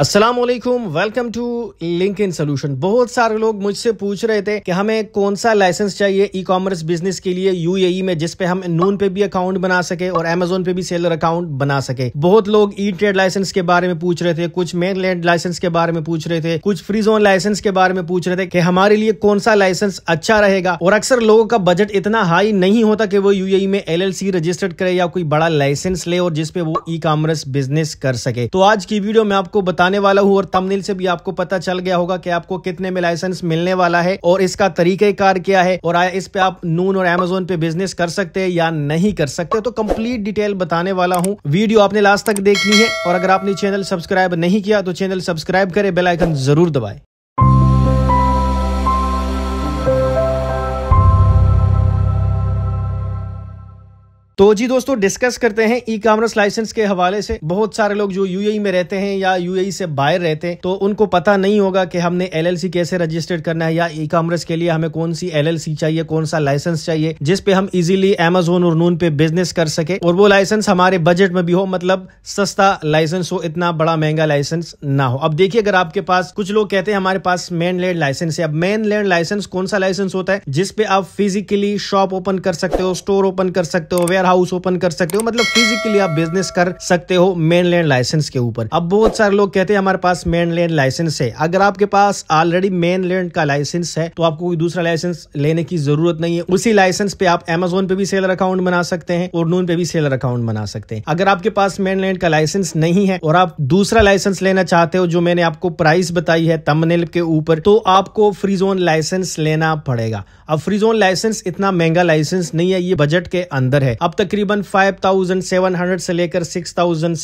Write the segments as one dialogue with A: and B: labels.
A: Aslam welcome to link in solution बहुत सारे लोग मुझसे पूछ रहे थे कि हमें कौन सा लाइसेंस चाहिए ई कॉमर्स बिजनेस के लिए यूएई e में जिसपे हम नून पे भी अकाउंट बना सके और अमेजोन पे भी सेलर अकाउंट बना सके बहुत लोग ई ट्रेड लाइसेंस के बारे में पूछ रहे थे कुछ मेन लैंड लाइसेंस के बारे में पूछ रहे थे कुछ फ्री जोन लाइसेंस के बारे में पूछ रहे थे कि हमारे लिए कौन सा लाइसेंस अच्छा रहेगा और अक्सर लोगों का बजट इतना हाई नहीं होता कि वो यूएई e में एल रजिस्टर्ड करे या कोई बड़ा लाइसेंस ले और जिसपे वो ई कॉमर्स बिजनेस कर सके तो आज की वीडियो में आपको बताने बताने वाला हूँ और तमनील से भी आपको पता चल गया होगा कि आपको कितने में लाइसेंस मिलने वाला है और इसका तरीकेकार क्या है और इस पे आप नून और एमेजोन पे बिजनेस कर सकते हैं या नहीं कर सकते तो कंप्लीट डिटेल बताने वाला हूँ वीडियो आपने लास्ट तक देखनी है और अगर आपने चैनल सब्सक्राइब नहीं किया तो चैनल सब्सक्राइब करे बेलाइकन जरूर दबाए तो जी दोस्तों डिस्कस करते हैं ई कॉमर्स लाइसेंस के हवाले से बहुत सारे लोग जो यूएई e में रहते हैं या यूएई e से बाहर रहते हैं तो उनको पता नहीं होगा कि हमने एलएलसी कैसे रजिस्टर्ड करना है या ई कॉमर्स के लिए हमें कौन सी एलएलसी चाहिए कौन सा लाइसेंस चाहिए जिस पे हम इजीली एमेजोन और नून पे बिजनेस कर सके और वो लाइसेंस हमारे बजट में भी हो मतलब सस्ता लाइसेंस हो इतना बड़ा महंगा लाइसेंस ना हो अब देखिए अगर आपके पास कुछ लोग कहते हैं हमारे पास मेन लैंड लाइसेंस है अब मेन लैंड लाइसेंस कौन सा लाइसेंस होता है जिसपे आप फिजिकली शॉप ओपन कर सकते हो स्टोर ओपन कर सकते हो वेयर हाउस ओपन कर सकते हो मतलब फिजिकली आप बिजनेस कर सकते हो मेन लैंड लाइसेंस के ऊपर अब बहुत सारे लोग कहते हैं हमारे पास मेन लैंड लाइसेंस है अगर आपके पास ऑलरेडी मेन लैंड का लाइसेंस है तो आपको कोई दूसरा लाइसेंस लेने की जरूरत नहीं है उसी लाइसेंस पे आप एमेजोन पे भी सेलर अकाउंट बना सकते हैं और नून पे भी सेलर अकाउंट बना सकते हैं अगर आपके पास मेन लैंड का लाइसेंस नहीं है और आप दूसरा लाइसेंस लेना चाहते हो जो मैंने आपको प्राइस बताई है तमनेल के ऊपर तो आपको फ्री जोन लाइसेंस लेना पड़ेगा अब फ्री जोन लाइसेंस इतना महंगा लाइसेंस नहीं है ये बजट के अंदर है अब तकरीबन 5700 से लेकर 6000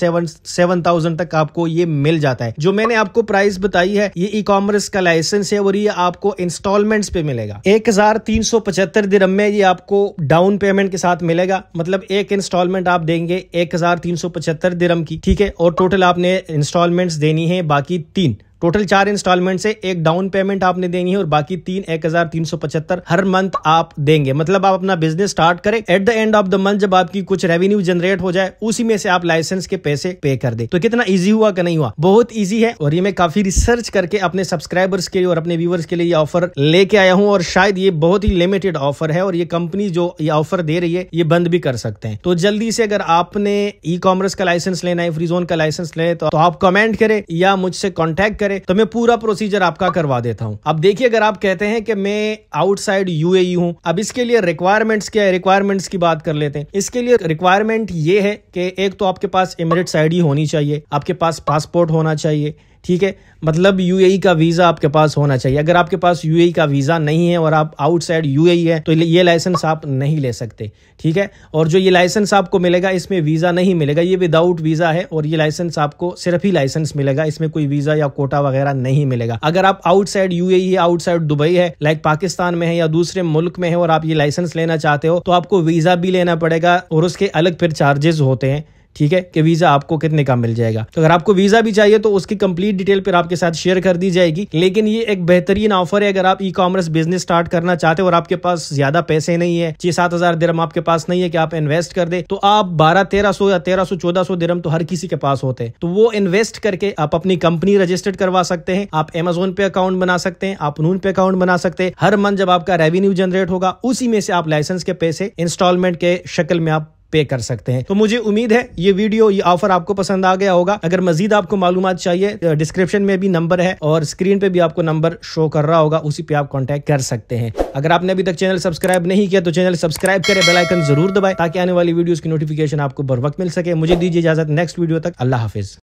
A: 7000 तक आपको ये मिल जाता है जो मैंने आपको प्राइस बताई है ये ई कॉमर्स का लाइसेंस है और ये आपको इंस्टॉलमेंट्स पे मिलेगा एक हजार तीन सौ पचहत्तर में ये आपको डाउन पेमेंट के साथ मिलेगा मतलब एक इंस्टॉलमेंट आप देंगे एक हजार तीन सौ पचहत्तर दिरम की ठीक है और टोटल आपने इंस्टॉलमेंट्स देनी है बाकी तीन टोटल चार इंस्टॉलमेंट से एक डाउन पेमेंट आपने देनी है और बाकी तीन एक हजार तीन सौ पचहत्तर हर मंथ आप देंगे मतलब आप अपना बिजनेस स्टार्ट करें at the end of the month जब आपकी कुछ रेवेन्यू जनरेट हो जाए उसी में से आप लाइसेंस के पैसे पे कर दे तो कितना ईजी हुआ कि नहीं हुआ बहुत ईजी है और ये मैं काफी रिसर्च करके अपने सब्सक्राइबर्स के लिए और अपने व्यूवर्स के लिए ऑफर लेके आया हूँ और शायद ये बहुत ही लिमिटेड ऑफर है और ये कंपनी जो ये ऑफर दे रही है ये बंद भी कर सकते हैं तो जल्दी से अगर आपने ई कॉमर्स का लाइसेंस लेना है फ्री जोन का लाइसेंस लेना है तो आप कमेंट करें या मुझसे कॉन्टेक्ट करे तो मैं पूरा प्रोसीजर आपका करवा देता हूँ अब देखिए अगर आप कहते हैं कि मैं आउटसाइड यूएई हूँ अब इसके लिए रिक्वायरमेंट्स क्या है रिक्वायरमेंट्स की बात कर लेते हैं इसके लिए रिक्वायरमेंट ये है कि एक तो आपके पास इमरिट्स आईडी होनी चाहिए आपके पास पासपोर्ट होना चाहिए ठीक है मतलब यूएई e का वीज़ा आपके पास होना चाहिए अगर आपके पास यूएई e का वीज़ा नहीं है और आप आउटसाइड यूएई है तो ये लाइसेंस आप नहीं ले सकते ठीक है और जो ये लाइसेंस आपको मिलेगा इसमें वीज़ा नहीं मिलेगा ये विदाउट वीज़ा है और ये लाइसेंस आपको सिर्फ ही लाइसेंस मिलेगा इसमें कोई वीज़ा या कोटा वगैरह नहीं मिलेगा अगर आप आउटसाइड यूएई है आउटसाइड दुबई है लाइक पाकिस्तान में है या दूसरे मुल्क में है और आप ये लाइसेंस लेना चाहते हो तो आपको वीज़ा भी लेना पड़ेगा और उसके अलग फिर चार्जेस होते हैं ठीक है कि वीजा आपको कितने का मिल जाएगा तो अगर आपको वीजा भी चाहिए तो उसकी कंप्लीट डिटेल फिर आपके साथ शेयर कर दी जाएगी लेकिन ये एक बेहतरीन ऑफर है अगर आप ई कॉमर्स बिजनेस स्टार्ट करना चाहते हो और आपके पास ज्यादा पैसे नहीं है छह सात हजार आपके पास नहीं है कि आप इन्वेस्ट कर दे तो आप बारह तेरह सौ या तेरह सौ चौदह सौ दिरम तो हर किसी के पास होते हैं तो वो इन्वेस्ट करके आप अपनी कंपनी रजिस्टर्ड करवा सकते हैं आप एमेजोन पे अकाउंट बना सकते हैं आप नून पे अकाउंट बना सकते हैं हर मंथ जब आपका रेवेन्यू जनरेट होगा उसी में से आप लाइसेंस के पैसे इंस्टॉलमेंट के शक्ल में आप पे कर सकते हैं तो मुझे उम्मीद है ये वीडियो ये ऑफर आपको पसंद आ गया होगा अगर मजीद आपको मालूम चाहिए डिस्क्रिप्शन में भी नंबर है और स्क्रीन पे भी आपको नंबर शो कर रहा होगा उसी पे आप कॉन्टैक्ट कर सकते हैं अगर आपने अभी तक चैनल सब्सक्राइब नहीं किया तो चैनल सब्सक्राइब करें बेलाइकन जरूर दबाए ताकि आने वाली वीडियोज की नोटिफिकेशन आपको बर वक्त मिल सके मुझे दीजिए इजाजत नेक्स्ट वीडियो तक अल्लाह हाफिज